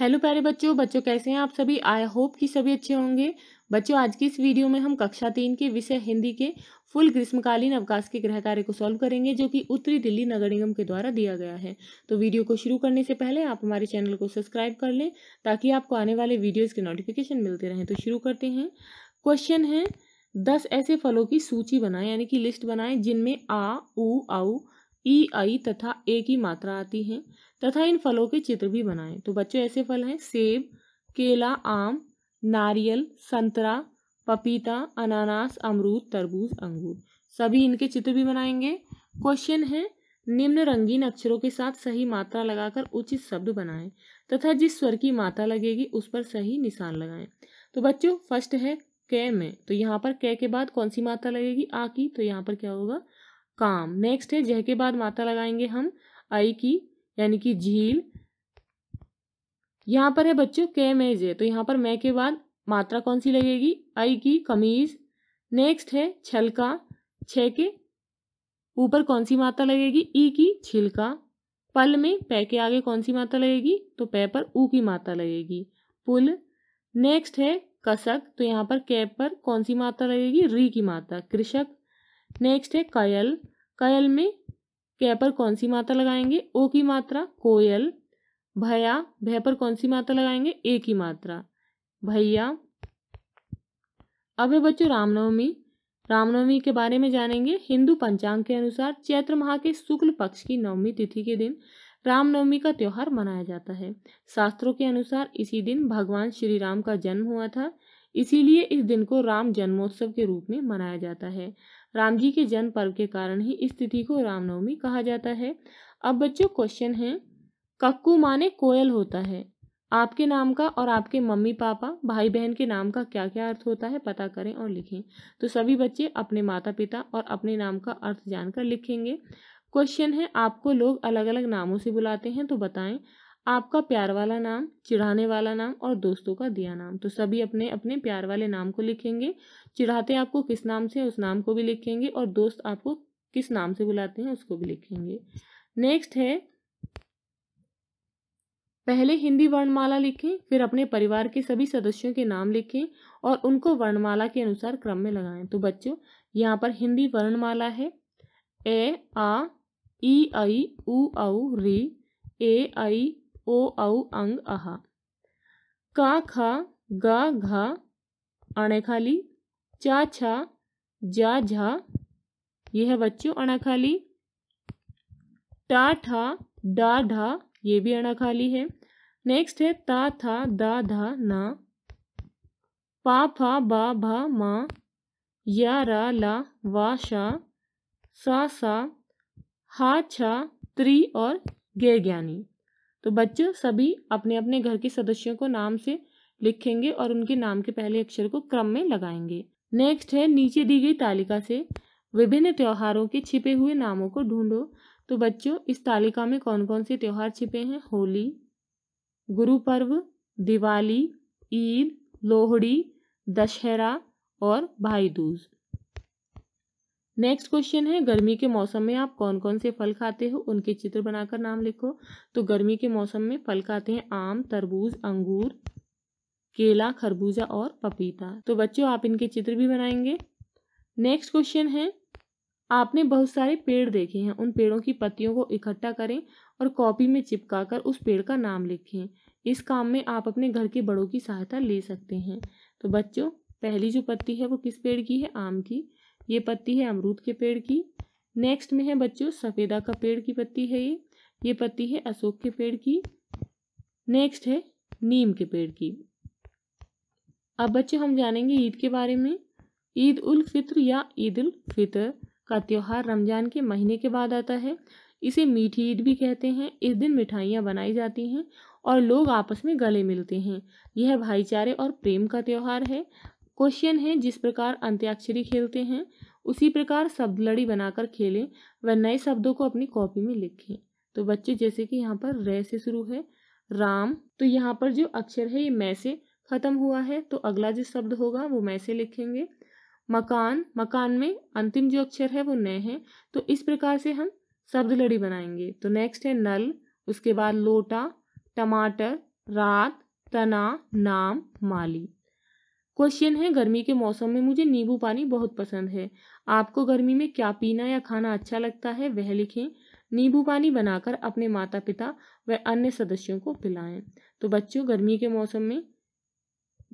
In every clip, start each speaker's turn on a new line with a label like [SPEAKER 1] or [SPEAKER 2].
[SPEAKER 1] hello प्यारे बच्चों बच्चों कैसे हैं आप सभी आई होप कि सभी अच्छे होंगे बच्चों आज की इस वीडियो में हम कक्षा तीन के विषय हिंदी के फुल ग्रीष्मकालीन अवकाश के गृह कार्य को सॉल्व करेंगे जो कि उत्तरी दिल्ली नगर निगम के द्वारा दिया गया है तो वीडियो को शुरू करने से पहले आप हमारे चैनल को सब्सक्राइब कर लें ताकि आपको आने वाले वीडियोज़ के नोटिफिकेशन मिलते रहें तो शुरू करते हैं क्वेश्चन है दस ऐसे फलों की सूची बनाएं यानी कि लिस्ट बनाएं जिनमें आ ऊ आऊ ई आई तथा ए की मात्रा आती है तथा इन फलों के चित्र भी बनाएं तो बच्चों ऐसे फल हैं सेब केला आम नारियल संतरा पपीता अनानास अमरूद तरबूज अंगूर सभी इनके चित्र भी बनाएंगे क्वेश्चन है निम्न रंगीन अक्षरों के साथ सही मात्रा लगाकर उचित शब्द बनाएं तथा जिस स्वर की मात्रा लगेगी उस पर सही निशान लगाएं तो बच्चों फर्स्ट है कै में तो यहाँ पर कै के बाद कौन सी मात्रा लगेगी आ की तो यहाँ पर क्या होगा काम नेक्स्ट है जह के बाद माता लगाएंगे हम आई की यानी कि झील यहाँ पर है बच्चों के मै जे तो यहाँ पर मैं के बाद मात्रा कौन सी लगेगी आई की कमीज नेक्स्ट है छलका छ के ऊपर कौन सी मात्रा लगेगी ई की छिलका पल में पै के आगे कौन सी मात्रा लगेगी तो पै पर ऊ की मात्रा लगेगी पुल नेक्स्ट है कसक तो यहाँ पर कैप पर कौन सी मात्रा लगेगी री की मात्रा कृषक नेक्स्ट है कयल कयल में कै पर कौन सी मात्रा लगाएंगे ओ की मात्रा कोयल भया भय पर कौन सी मात्रा लगाएंगे ए की मात्रा भैया अब है बच्चों रामनवमी रामनवमी के बारे में जानेंगे हिंदू पंचांग के अनुसार चैत्र माह के शुक्ल पक्ष की नवमी तिथि के दिन रामनवमी का त्यौहार मनाया जाता है शास्त्रों के अनुसार इसी दिन भगवान श्री राम का जन्म हुआ था इसीलिए इस दिन को राम जन्मोत्सव के रूप में मनाया जाता है राम जी के जन्म पर्व के कारण ही इस तिथि को रामनवमी कहा जाता है अब बच्चों क्वेश्चन है कक्कू माने कोयल होता है आपके नाम का और आपके मम्मी पापा भाई बहन के नाम का क्या क्या अर्थ होता है पता करें और लिखें तो सभी बच्चे अपने माता पिता और अपने नाम का अर्थ जानकर लिखेंगे क्वेश्चन है आपको लोग अलग अलग नामों से बुलाते हैं तो बताएं आपका प्यार वाला नाम चिढ़ाने वाला नाम और दोस्तों का दिया नाम तो सभी अपने अपने प्यार वाले नाम को लिखेंगे चिढ़ाते आपको किस नाम से उस नाम को भी लिखेंगे और दोस्त आपको किस नाम से बुलाते हैं उसको भी लिखेंगे नेक्स्ट है पहले हिंदी वर्णमाला लिखें फिर अपने परिवार के सभी सदस्यों के नाम लिखें और उनको वर्णमाला के अनुसार क्रम में लगाएं तो बच्चों यहाँ पर हिंदी वर्णमाला है ए आ ई आई ऊ औ री ए आई ओ औ अंग अहा का खा गा घा अणेखाली चा छा जा झा ये है बच्चों अणाखाली टा ठा डा ढा ये भी अणाखाली है नेक्स्ट है ता था दा धा ना पा फा बा भा मा या रा ला वा शा सा सा हा छा त्रि और गे ज्ञानी तो बच्चे सभी अपने अपने घर के सदस्यों को नाम से लिखेंगे और उनके नाम के पहले अक्षर को क्रम में लगाएंगे नेक्स्ट है नीचे दी गई तालिका से विभिन्न त्योहारों के छिपे हुए नामों को ढूंढो तो बच्चों इस तालिका में कौन कौन से त्यौहार छिपे हैं होली गुरु पर्व दिवाली ईद लोहड़ी दशहरा और भाई दूज नेक्स्ट क्वेश्चन है गर्मी के मौसम में आप कौन कौन से फल खाते हो उनके चित्र बनाकर नाम लिखो तो गर्मी के मौसम में फल खाते हैं आम तरबूज अंगूर केला खरबूजा और पपीता तो बच्चों आप इनके चित्र भी बनाएंगे नेक्स्ट क्वेश्चन है आपने बहुत सारे पेड़ देखे हैं उन पेड़ों की पत्तियों को इकट्ठा करें और कॉपी में चिपकाकर उस पेड़ का नाम लिखें इस काम में आप अपने घर के बड़ों की सहायता ले सकते हैं तो बच्चों पहली जो पत्ती है वो किस पेड़ की है आम की ये पत्ती है अमरूद के पेड़ की नेक्स्ट में है बच्चों सफ़ेदा का पेड़ की पत्ती है ये ये पत्ती है अशोक के पेड़ की नेक्स्ट है नीम के पेड़ की अब बच्चे हम जानेंगे ईद के बारे में ईद उल फित्र या ईद उल फितर का त्यौहार रमज़ान के महीने के बाद आता है इसे मीठी ईद भी कहते हैं इस दिन मिठाइयाँ बनाई जाती हैं और लोग आपस में गले मिलते हैं यह भाईचारे और प्रेम का त्यौहार है क्वेश्चन है जिस प्रकार अंत्याक्षरी खेलते हैं उसी प्रकार शब्द लड़ी बनाकर खेलें व नए शब्दों को अपनी कॉपी में लिखें तो बच्चे जैसे कि यहाँ पर रे से शुरू है राम तो यहाँ पर जो अक्षर है ये मैं से ख़त्म हुआ है तो अगला जो शब्द होगा वो मैं से लिखेंगे मकान मकान में अंतिम जो अक्षर है वो नए है तो इस प्रकार से हम शब्द लड़ी बनाएंगे तो नेक्स्ट है नल उसके बाद लोटा टमाटर रात तना नाम माली क्वेश्चन है गर्मी के मौसम में मुझे नींबू पानी बहुत पसंद है आपको गर्मी में क्या पीना या खाना अच्छा लगता है वह लिखें नींबू पानी बनाकर अपने माता पिता व अन्य सदस्यों को पिलाएं तो बच्चों गर्मी के मौसम में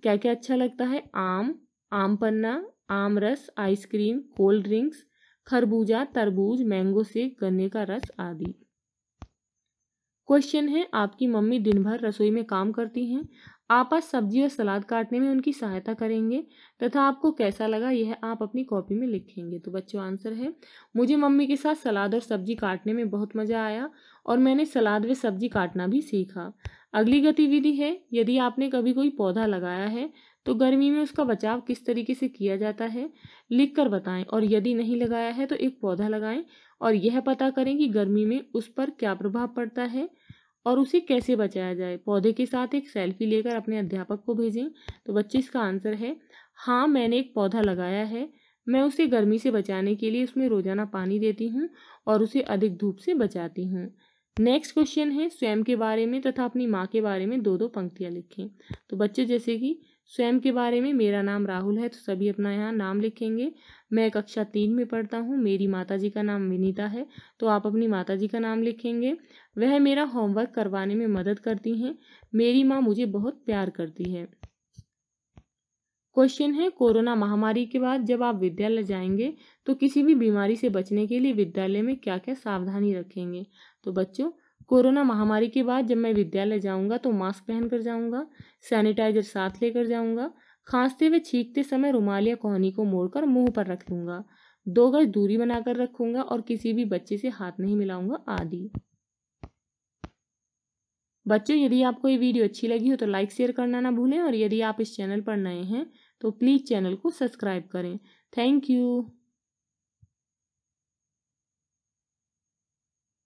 [SPEAKER 1] क्या क्या अच्छा लगता है आम आम पन्ना आम रस आइसक्रीम कोल्ड ड्रिंक्स खरबूजा तरबूज मैंगो सेक गन्ने का रस आदि क्वेश्चन है आपकी मम्मी दिन भर रसोई में काम करती हैं आप आज सब्जी और सलाद काटने में उनकी सहायता करेंगे तथा आपको कैसा लगा यह आप अपनी कॉपी में लिखेंगे तो बच्चों आंसर है मुझे मम्मी के साथ सलाद और सब्जी काटने में बहुत मज़ा आया और मैंने सलाद व सब्जी काटना भी सीखा अगली गतिविधि है यदि आपने कभी कोई पौधा लगाया है तो गर्मी में उसका बचाव किस तरीके से किया जाता है लिख कर बताएं और यदि नहीं लगाया है तो एक पौधा लगाएं और यह पता करें कि गर्मी में उस पर क्या प्रभाव पड़ता है और उसे कैसे बचाया जाए पौधे के साथ एक सेल्फी लेकर अपने अध्यापक को भेजें तो बच्चे इसका आंसर है हाँ मैंने एक पौधा लगाया है मैं उसे गर्मी से बचाने के लिए उसमें रोजाना पानी देती हूँ और उसे अधिक धूप से बचाती हूँ नेक्स्ट क्वेश्चन है स्वयं के बारे में तथा अपनी माँ के बारे में दो दो पंक्तियाँ लिखें तो बच्चे जैसे कि स्वयं के बारे में मेरा नाम राहुल है तो सभी अपना यहाँ नाम लिखेंगे मैं कक्षा तीन में पढ़ता हूँ मेरी माता जी का नाम विनीता है तो आप अपनी माता जी का नाम लिखेंगे वह मेरा होमवर्क करवाने में मदद करती हैं मेरी माँ मुझे बहुत प्यार करती है क्वेश्चन है कोरोना महामारी के बाद जब आप विद्यालय जाएंगे तो किसी भी बीमारी से बचने के लिए विद्यालय में क्या क्या सावधानी रखेंगे तो बच्चों कोरोना महामारी के बाद जब मैं विद्यालय जाऊंगा तो मास्क पहन कर जाऊंगा सैनिटाइजर साथ लेकर जाऊंगा खांसते हुए छींकते समय रुमाल या कोहनी को मोड़कर मुंह पर रख लूंगा दो गज दूरी बनाकर रखूंगा और किसी भी बच्चे से हाथ नहीं मिलाऊंगा आदि बच्चों यदि आपको ये वीडियो अच्छी लगी हो तो लाइक शेयर करना ना भूलें और यदि आप इस चैनल पर नए हैं तो प्लीज़ चैनल को सब्सक्राइब करें थैंक यू